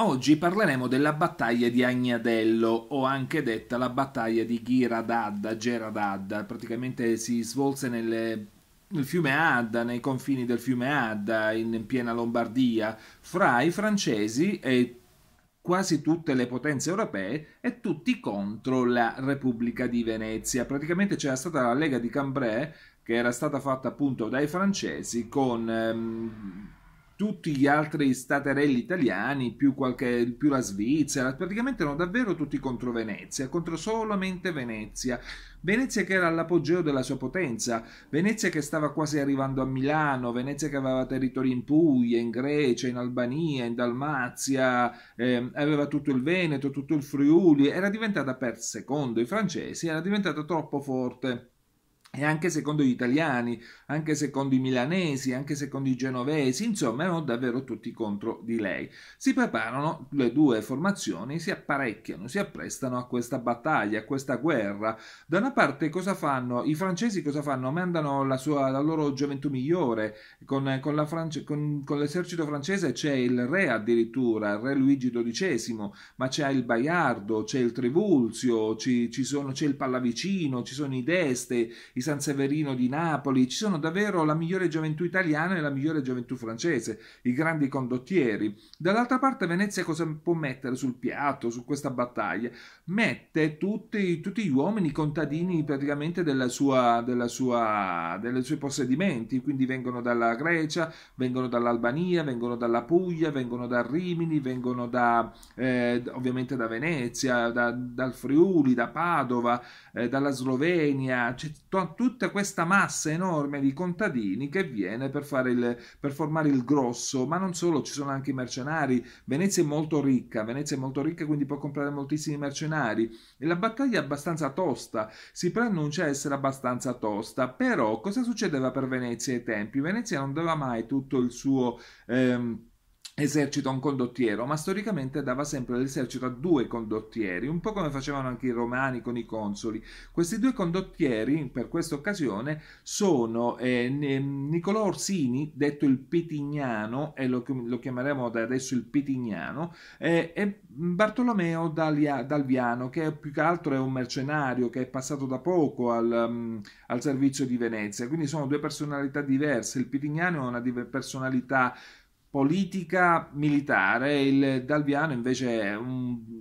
Oggi parleremo della battaglia di Agnadello, o anche detta la battaglia di Ghiradadda, Geradadda, praticamente si svolse nelle, nel fiume Adda, nei confini del fiume Adda, in, in piena Lombardia, fra i francesi e quasi tutte le potenze europee e tutti contro la Repubblica di Venezia. Praticamente c'era stata la Lega di Cambrai che era stata fatta appunto dai francesi con... Ehm, tutti gli altri staterelli italiani, più, qualche, più la Svizzera, praticamente erano davvero tutti contro Venezia, contro solamente Venezia. Venezia che era all'apogeo della sua potenza, Venezia che stava quasi arrivando a Milano, Venezia che aveva territori in Puglia, in Grecia, in Albania, in Dalmazia, eh, aveva tutto il Veneto, tutto il Friuli, era diventata per secondo i francesi, era diventata troppo forte e anche secondo gli italiani, anche secondo i milanesi, anche secondo i genovesi, insomma erano davvero tutti contro di lei. Si preparano le due formazioni, si apparecchiano, si apprestano a questa battaglia, a questa guerra. Da una parte cosa fanno? I francesi cosa fanno? Mandano la, sua, la loro gioventù migliore, con, con, France, con, con, l'esercito francese c'è il re addirittura, il re Luigi XII, ma c'è il Baiardo, c'è il Trivulzio, ci, ci sono, c'è il Pallavicino, ci sono i Deste, di San Severino di Napoli, ci sono davvero la migliore gioventù italiana e la migliore gioventù francese, i grandi condottieri. Dall'altra parte Venezia cosa può mettere sul piatto, su questa battaglia? Mette tutti, tutti gli uomini contadini praticamente della sua, della sua, dei suoi possedimenti, quindi vengono dalla Grecia, vengono dall'Albania, vengono dalla Puglia, vengono da Rimini, vengono da, eh, ovviamente da Venezia, da, dal Friuli, da Padova, eh, dalla Slovenia, c'è t- tutta questa massa enorme di contadini che viene per, fare il, per, formare il grosso, ma non solo, ci sono anche i mercenari. Venezia è molto ricca, Venezia è molto ricca, quindi può comprare moltissimi mercenari. E la battaglia è abbastanza tosta, si preannuncia essere abbastanza tosta. Però cosa succedeva per Venezia ai tempi? Venezia non dava mai tutto il suo... Ehm, esercita un condottiero, ma storicamente dava sempre l'esercito a due condottieri, un po' come facevano anche i romani con i consoli. Questi due condottieri, per questa occasione, sono eh, Nicolò Orsini, detto il Pitignano, e lo, lo, chiameremo da adesso il Pitignano, eh, e Bartolomeo Dalia, Dalviano, che più che altro è un mercenario che è passato da poco al, um, al servizio di Venezia. Quindi sono due personalità diverse. Il Pitignano è una personalità politica militare, il Dalviano invece è un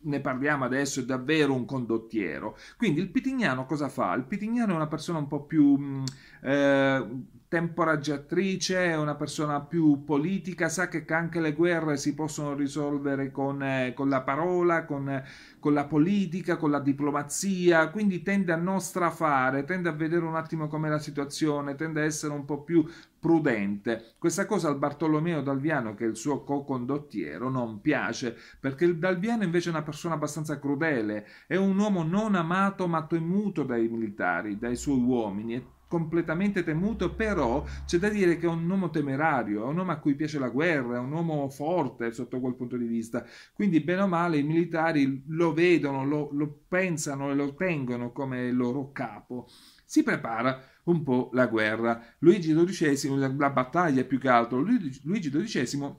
ne parliamo adesso, è davvero un condottiero. Quindi il Pitignano cosa fa? Il Pitignano è una persona un po' più mm, eh, temporaggiatrice, è una persona più politica, sa che anche le guerre si possono risolvere con, eh, con la parola, con, eh, con, la politica, con la diplomazia, quindi tende a non strafare, tende a vedere un attimo com'è la situazione, tende a essere un po' più prudente. Questa cosa al Bartolomeo Dalviano, che è il suo co-condottiero, non piace, perché il Dalviano invece è una persona abbastanza crudele, è un uomo non amato ma temuto dai militari, dai suoi uomini, completamente temuto, però c'è da dire che è un uomo temerario, è un uomo a cui piace la guerra, è un uomo forte sotto quel punto di vista. Quindi, bene o male, i militari lo vedono, lo, lo pensano e lo tengono come loro capo. Si prepara un po' la guerra. Luigi XII, la, la battaglia più che altro, Luigi XII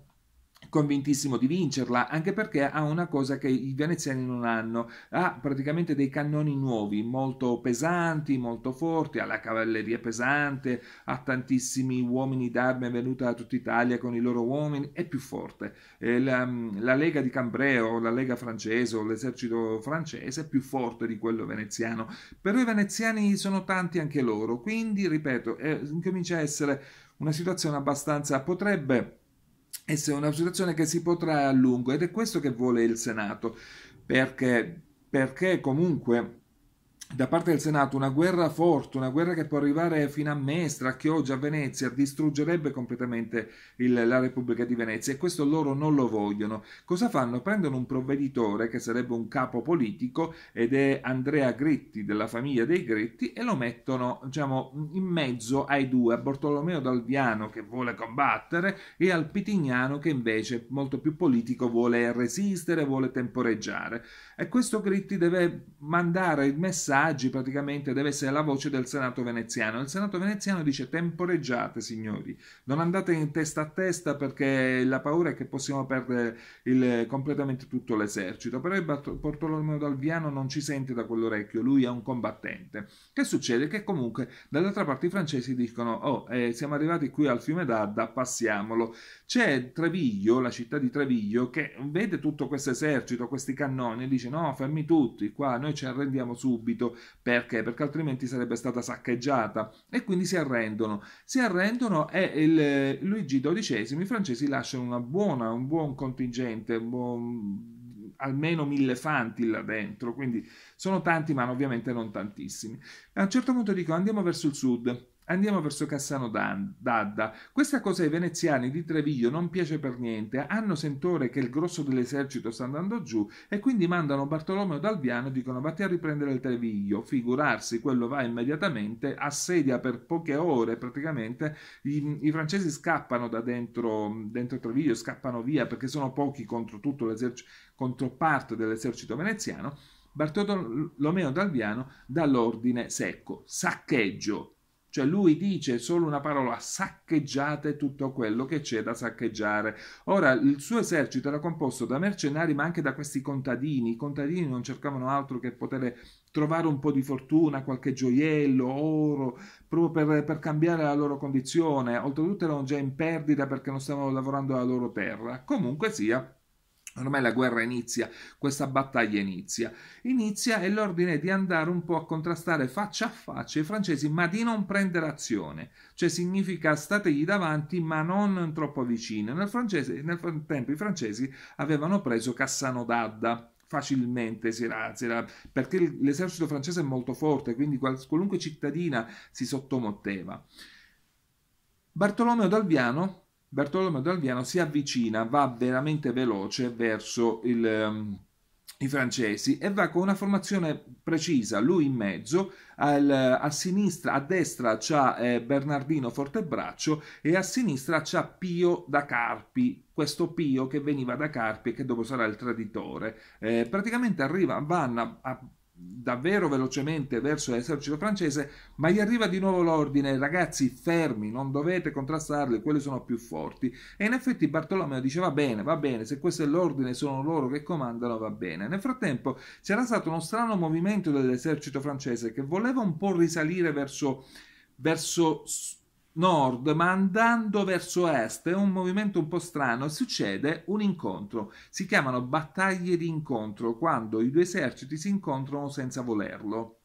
convintissimo di vincerla, anche perché ha una cosa che i veneziani non hanno, ha praticamente dei cannoni nuovi, molto pesanti, molto forti, ha la cavalleria pesante, ha tantissimi uomini d'arme venuta da tutta Italia con i loro uomini, è più forte. Eh, la, mm, la, Lega di Cambreo, la Lega francese o l'esercito francese è più forte di quello veneziano, però i veneziani sono tanti anche loro, quindi ripeto, eh, incomincia a essere una situazione abbastanza potrebbe Essa è una situazione che si potrà a lungo ed è questo che vuole il Senato, perché, perché comunque da parte del Senato una guerra forte, una guerra che può arrivare fino a Mestra, a Chioggia, a Venezia, distruggerebbe completamente il, la Repubblica di Venezia e questo loro non lo vogliono. Cosa fanno? Prendono un provveditore che sarebbe un capo politico ed è Andrea Gritti della famiglia dei Gritti e lo mettono diciamo, in mezzo ai due, a Bartolomeo Dalviano che vuole combattere e al Pitignano che invece è molto più politico vuole resistere, vuole temporeggiare. E questo Gritti deve mandare il messaggio sondaggi, praticamente deve essere la voce del Senato veneziano. Il Senato veneziano dice temporeggiate, signori, non andate in testa a testa perché la paura è che possiamo perdere il, completamente tutto l'esercito. Però il Bartolomeo Dalviano non ci sente da quell'orecchio, lui è un combattente. Che succede? Che comunque dall'altra parte i francesi dicono, oh, eh, siamo arrivati qui al fiume d'Adda, passiamolo. C'è Treviglio, la città di Treviglio, che vede tutto questo esercito, questi cannoni, e dice no, fermi tutti, qua noi ci arrendiamo subito perché? Perché altrimenti sarebbe stata saccheggiata e quindi si arrendono. Si arrendono e il, eh, Luigi XII, i francesi lasciano una buona, un buon contingente, un buon almeno mille fanti là dentro, quindi sono tanti, ma ovviamente non tantissimi. A un certo punto dico andiamo verso il sud. Andiamo verso Cassano d'Adda. Questa cosa ai veneziani di Treviglio non piace per niente, hanno sentore che il grosso dell'esercito sta andando giù e quindi mandano Bartolomeo Dalviano e dicono vatti a riprendere il Treviglio, figurarsi, quello va immediatamente, assedia per poche ore praticamente, i, i francesi scappano da dentro, dentro, Treviglio, scappano via perché sono pochi contro, l'esercito, contro parte dell'esercito veneziano. Bartolomeo Dalviano dà l'ordine secco, saccheggio, cioè lui dice solo una parola, saccheggiate tutto quello che c'è da saccheggiare. Ora il suo esercito era composto da mercenari ma anche da questi contadini. I contadini non cercavano altro che poter trovare un po' di fortuna, qualche gioiello, oro, proprio per, per cambiare la loro condizione. Oltretutto erano già in perdita perché non stavano lavorando la loro terra. Comunque sia, Ormai la guerra inizia, questa battaglia inizia. Inizia e l'ordine è di andare un po' a contrastare faccia a faccia i francesi, ma di non prendere azione. Cioè significa stategli davanti, ma non troppo vicino. Nel, francese, nel frattempo i francesi avevano preso Cassano d'Adda facilmente si era, perché l'esercito francese è molto forte, quindi qualunque cittadina si sottomotteva. Bartolomeo d'Albiano Bartolomeo d'Alviano si avvicina, va veramente veloce verso il, um, i francesi e va con una formazione precisa, lui in mezzo, al, a sinistra, a destra c'ha eh, Bernardino Fortebraccio e a sinistra c'ha Pio da Carpi, questo Pio che veniva da Carpi e che dopo sarà il traditore. Eh, praticamente arriva, vanno a, a davvero velocemente verso l'esercito francese, ma gli arriva di nuovo l'ordine, ragazzi fermi, non dovete contrastarli, quelli sono più forti. E in effetti Bartolomeo dice va bene, va bene, se questo è l'ordine, sono loro che comandano, va bene. Nel frattempo c'era stato uno strano movimento dell'esercito francese che voleva un po' risalire verso, verso nord, ma andando verso est, è un movimento un po' strano, succede un incontro. Si chiamano battaglie di incontro, quando i due eserciti si incontrano senza volerlo.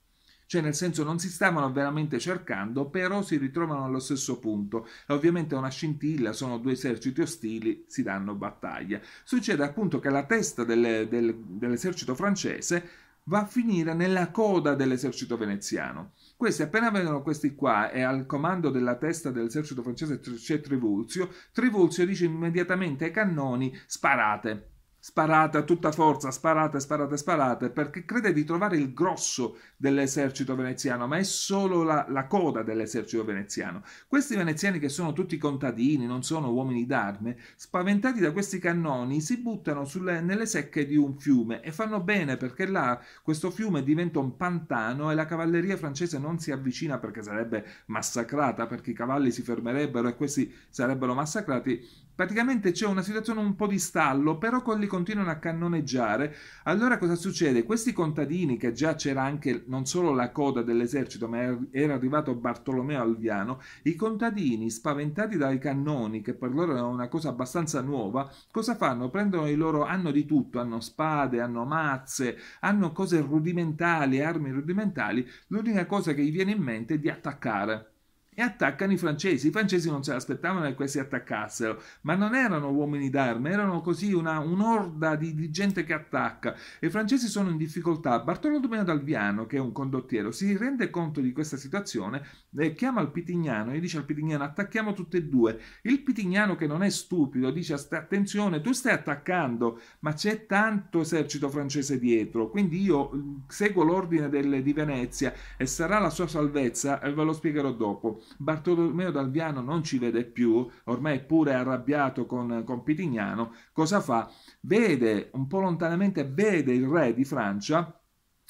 Cioè, nel senso, non si stavano veramente cercando, però si ritrovano allo stesso punto. Ovviamente è una scintilla, sono due eserciti ostili, si danno battaglia. Succede appunto che la testa delle, del, dell'esercito francese va a finire nella coda dell'esercito veneziano. Questi, appena vedono questi qua e al comando della testa dell'esercito francese c'è Trivulzio, Trivulzio dice immediatamente ai cannoni sparate sparate a tutta forza, sparate, sparate, sparate, perché crede di trovare il grosso dell'esercito veneziano, ma è solo la, la coda dell'esercito veneziano. Questi veneziani che sono tutti contadini, non sono uomini d'arme, spaventati da questi cannoni, si buttano sulle, nelle secche di un fiume e fanno bene perché là questo fiume diventa un pantano e la cavalleria francese non si avvicina perché sarebbe massacrata, perché i cavalli si fermerebbero e questi sarebbero massacrati Praticamente c'è una situazione un po' di stallo, però quelli continuano a cannoneggiare. Allora cosa succede? Questi contadini, che già c'era anche non solo la coda dell'esercito, ma era arrivato Bartolomeo Alviano, i contadini, spaventati dai cannoni, che per loro era una cosa abbastanza nuova, cosa fanno? Prendono i loro, hanno di tutto, hanno spade, hanno mazze, hanno cose rudimentali, armi rudimentali, l'unica cosa che gli viene in mente è di attaccare e attaccano i francesi. I francesi non se l'aspettavano che questi attaccassero, ma non erano uomini d'arma, erano così una, un'orda di, di, gente che attacca. E i francesi sono in difficoltà. Bartolomeo Dalviano, che è un condottiero, si rende conto di questa situazione, eh, chiama il Pitignano e dice al Pitignano attacchiamo tutti e due. Il Pitignano, che non è stupido, dice attenzione, tu stai attaccando, ma c'è tanto esercito francese dietro, quindi io mm, seguo l'ordine del, di Venezia e sarà la sua salvezza, e eh, ve lo spiegherò dopo. Bartolomeo Dalviano non ci vede più, ormai è pure arrabbiato con, con Pitignano, cosa fa? Vede, un po' lontanamente, vede il re di Francia,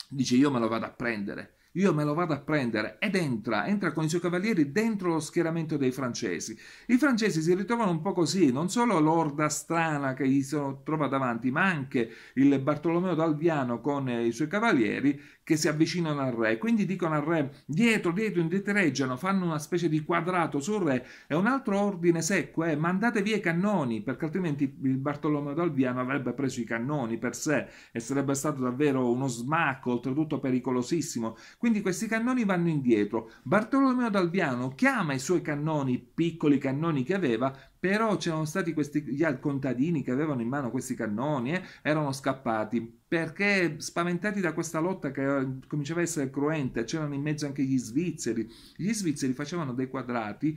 dice io me lo vado a prendere io me lo vado a prendere ed entra, entra con i suoi cavalieri dentro lo schieramento dei francesi. I francesi si ritrovano un po' così, non solo l'orda strana che gli si trova davanti, ma anche il Bartolomeo d'Alviano con eh, i suoi cavalieri che si avvicinano al re. Quindi dicono al re dietro, dietro, indietreggiano, fanno una specie di quadrato sul re e un altro ordine secco è eh, mandate via i cannoni perché altrimenti il Bartolomeo d'Alviano avrebbe preso i cannoni per sé e sarebbe stato davvero uno smacco, oltretutto pericolosissimo. Quindi questi cannoni vanno indietro. Bartolomeo d'Albiano chiama i suoi cannoni, piccoli cannoni che aveva, però c'erano stati questi gli contadini che avevano in mano questi cannoni, eh, erano scappati perché spaventati da questa lotta che eh, cominciava a essere cruenta, c'erano in mezzo anche gli svizzeri. Gli svizzeri facevano dei quadrati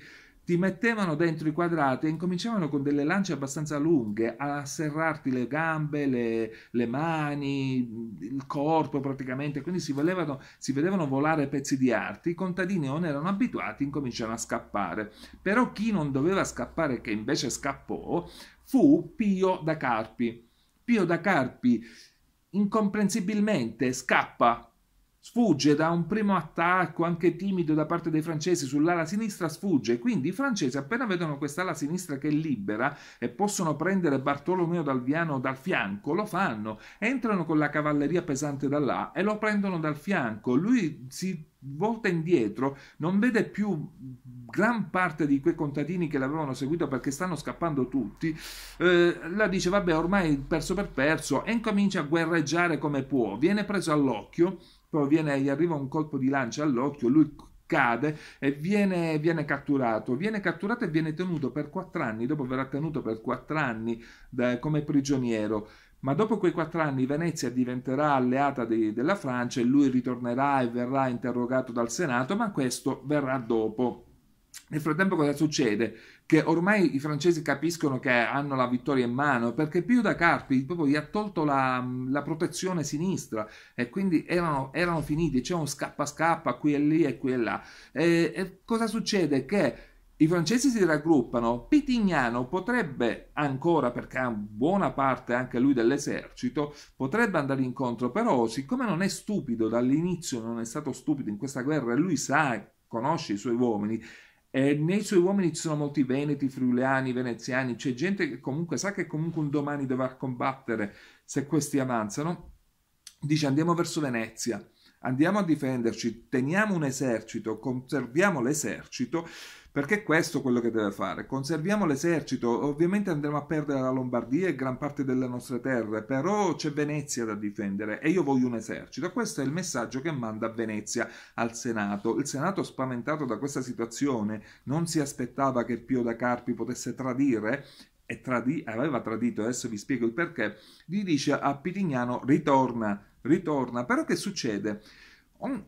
ti mettevano dentro i quadrati e incominciavano con delle lance abbastanza lunghe a serrarti le gambe, le, le mani, il corpo praticamente, quindi si, volevano, si vedevano volare pezzi di arte, i contadini non erano abituati, incominciano a scappare, però chi non doveva scappare, che invece scappò, fu Pio da Carpi. Pio da Carpi incomprensibilmente scappa sfugge da un primo attacco anche timido da parte dei francesi sull'ala sinistra, sfugge, quindi i francesi appena vedono quest'ala sinistra che è libera e possono prendere Bartolomeo Dalviano dal fianco, lo fanno, entrano con la cavalleria pesante da là e lo prendono dal fianco, lui si volta indietro, non vede più gran parte di quei contadini che l'avevano seguito perché stanno scappando tutti, eh, la dice vabbè ormai perso per perso e incomincia a guerreggiare come può, viene preso all'occhio proviene, gli arriva un colpo di lancia all'occhio, lui cade e viene, viene, catturato. Viene catturato e viene tenuto per quattro anni, dopo verrà tenuto per quattro anni da, come prigioniero. Ma dopo quei quattro anni Venezia diventerà alleata di, della Francia e lui ritornerà e verrà interrogato dal Senato, ma questo verrà dopo. Nel frattempo cosa succede? Che ormai i francesi capiscono che hanno la vittoria in mano perché Pio Carpi proprio gli ha tolto la, la protezione sinistra e quindi erano, erano finiti, c'è un scappa scappa qui e lì e qui e là. E, e cosa succede? Che i francesi si raggruppano, Pitignano potrebbe ancora, perché ha buona parte anche lui dell'esercito, potrebbe andare incontro, però siccome non è stupido dall'inizio, non è stato stupido in questa guerra e lui sa, conosce i suoi uomini, e nei suoi uomini ci sono molti veneti, friuliani, veneziani, c'è gente che comunque sa che comunque un domani dovrà combattere se questi avanzano. Dice andiamo verso Venezia andiamo a difenderci, teniamo un esercito, conserviamo l'esercito, perché questo è quello che deve fare. Conserviamo l'esercito, ovviamente andremo a perdere la Lombardia e gran parte delle nostre terre, però c'è Venezia da difendere e io voglio un esercito. Questo è il messaggio che manda Venezia al Senato. Il Senato, spaventato da questa situazione, non si aspettava che Pio da Carpi potesse tradire e tradi- aveva tradito, adesso vi spiego il perché, gli dice a Pitignano ritorna ritorna. Però che succede?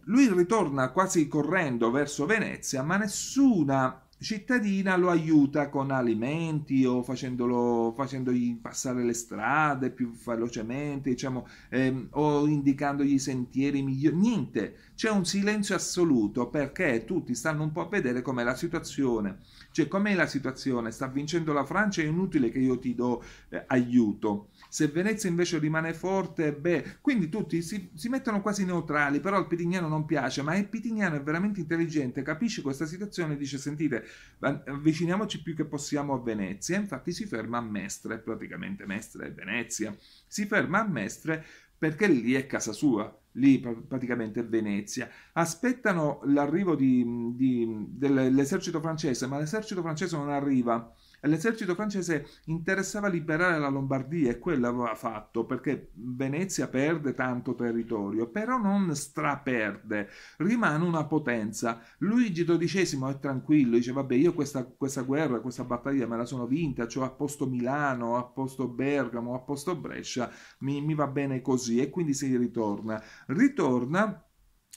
Lui ritorna quasi correndo verso Venezia, ma nessuna cittadina lo aiuta con alimenti o facendolo, facendogli passare le strade più velocemente, diciamo, ehm, o indicandogli i sentieri migliori. Niente, c'è un silenzio assoluto perché tutti stanno un po' a vedere com'è la situazione. Cioè, com'è la situazione? Sta vincendo la Francia, è inutile che io ti do eh, aiuto se Venezia invece rimane forte, beh, quindi tutti si, si mettono quasi neutrali, però al Pitignano non piace, ma il Pitignano è veramente intelligente, capisce questa situazione e dice sentite, avviciniamoci più che possiamo a Venezia, infatti si ferma a Mestre, praticamente Mestre è Venezia, si ferma a Mestre perché lì è casa sua, lì praticamente è Venezia. Aspettano l'arrivo dell'esercito francese, ma l'esercito francese non arriva L'esercito francese interessava liberare la Lombardia e quello aveva fatto perché Venezia perde tanto territorio, però non straperde, rimane una potenza. Luigi XII è tranquillo, dice vabbè io questa, questa guerra, questa battaglia me la sono vinta, ho cioè a posto Milano, a posto Bergamo, a posto Brescia, mi, mi va bene così e quindi si ritorna. Ritorna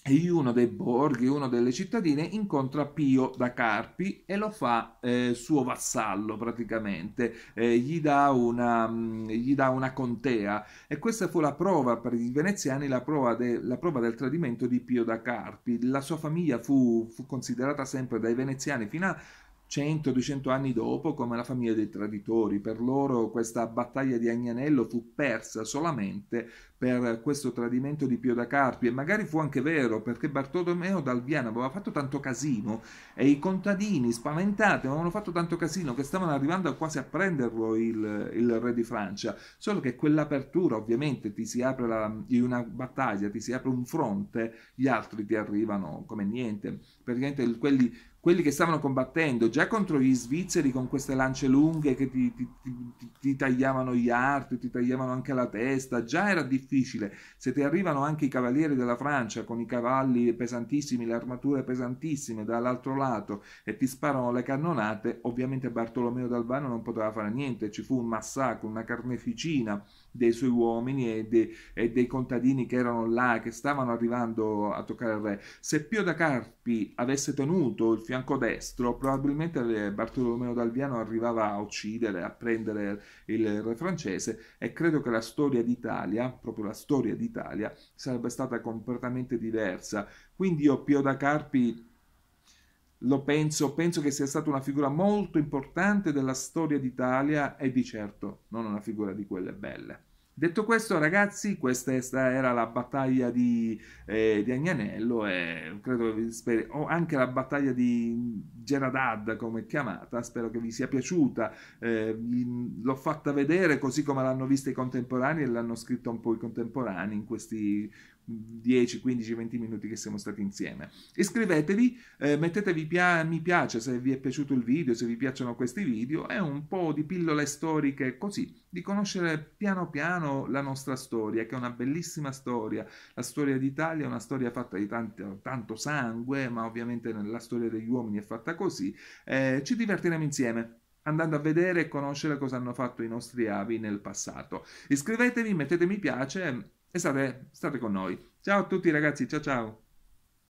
in uno dei borghi, una delle cittadine, incontra Pio da Carpi e lo fa eh, suo vassallo praticamente, eh, gli, dà una, mh, mm, gli, dà una, contea e questa fu la prova per i veneziani, la prova, de, la prova del tradimento di Pio da Carpi. La sua famiglia fu, fu considerata sempre dai veneziani fino a 100-200 anni dopo come la famiglia dei traditori. Per loro questa battaglia di Agnanello fu persa solamente per questo tradimento di Pio da Carpi e magari fu anche vero perché Bartolomeo Dalviano aveva fatto tanto casino e i contadini spaventati avevano fatto tanto casino che stavano arrivando quasi a prenderlo il, il re di Francia. Solo che quell'apertura ovviamente ti si apre la, in una battaglia, ti si apre un fronte, gli altri ti arrivano come niente. Praticamente quelli quelli che stavano combattendo già contro gli svizzeri con queste lance lunghe che ti, ti, ti, ti tagliavano gli arti, ti tagliavano anche la testa, già era difficile. Se ti arrivano anche i cavalieri della Francia con i cavalli pesantissimi, le armature pesantissime dall'altro lato e ti sparano le cannonate, ovviamente Bartolomeo d'Albano non poteva fare niente, ci fu un massacro, una carneficina dei suoi uomini e, de, e, dei contadini che erano là, che stavano arrivando a toccare il re. Se Pio da Carpi avesse tenuto il fianco destro, probabilmente Bartolomeo d'Alviano arrivava a uccidere, a prendere il re francese e credo che la storia d'Italia, proprio la storia d'Italia, sarebbe stata completamente diversa. Quindi io Pio da Carpi lo penso, penso che sia stata una figura molto importante della storia d'Italia e di certo non una figura di quelle belle. Detto questo, ragazzi, questa era la battaglia di, eh, di Agnanello e credo che speri, o anche la battaglia di Geradad, come è chiamata. Spero che vi sia piaciuta. Eh, l'ho fatta vedere così come l'hanno vista i contemporanei e l'hanno scritta un po' i contemporanei in questi 10, 15, 20 minuti che siamo stati insieme. Iscrivetevi, eh, mettetevi pia- mi piace se vi è piaciuto il video, se vi piacciono questi video, è un po' di pillole storiche così, di conoscere piano piano la nostra storia, che è una bellissima storia. La storia d'Italia è una storia fatta di tanto, tanto sangue, ma ovviamente la storia degli uomini è fatta così. Eh, ci divertiremo insieme andando a vedere e conoscere cosa hanno fatto i nostri avi nel passato. Iscrivetevi, mettete mi piace e state, state con noi. Ciao a tutti ragazzi, ciao ciao.